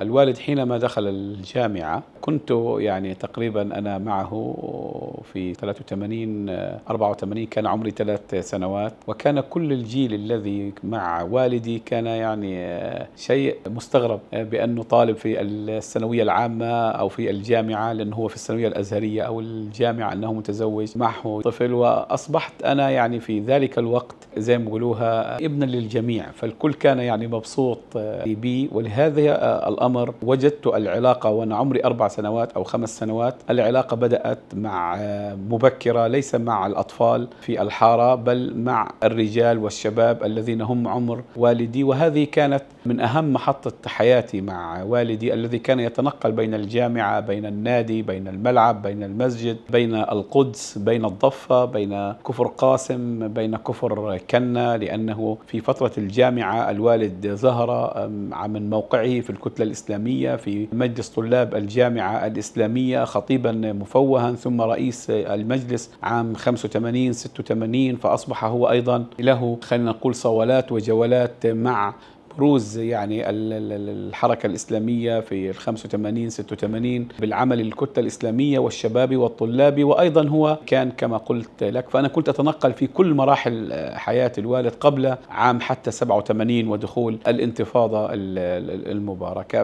الوالد حينما دخل الجامعة كنت يعني تقريبا أنا معه في 83 84 كان عمري ثلاث سنوات وكان كل الجيل الذي مع والدي كان يعني شيء مستغرب بأنه طالب في الثانوية العامة أو في الجامعة لأنه هو في الثانوية الأزهرية أو الجامعة أنه متزوج معه طفل وأصبحت أنا يعني في ذلك الوقت زي ما بيقولوها ابنا للجميع فالكل كان يعني مبسوط بي ولهذا آه، الأمر الأمر وجدت العلاقة وأنا عمري أربع سنوات أو خمس سنوات العلاقة بدأت مع مبكرة ليس مع الأطفال في الحارة بل مع الرجال والشباب الذين هم عمر والدي وهذه كانت من أهم محطة حياتي مع والدي الذي كان يتنقل بين الجامعة بين النادي بين الملعب بين المسجد بين القدس بين الضفة بين كفر قاسم بين كفر كنا لأنه في فترة الجامعة الوالد ظهر من موقعه في الكتلة الإسلامية في مجلس طلاب الجامعة الإسلامية خطيبا مفوها ثم رئيس المجلس عام 85 86 فأصبح هو أيضا له خلينا نقول صولات وجولات مع بروز يعني الحركة الإسلامية في ال 85 86 بالعمل الكتلة الإسلامية والشباب والطلاب وأيضا هو كان كما قلت لك فأنا كنت أتنقل في كل مراحل حياة الوالد قبل عام حتى 87 ودخول الانتفاضة المباركة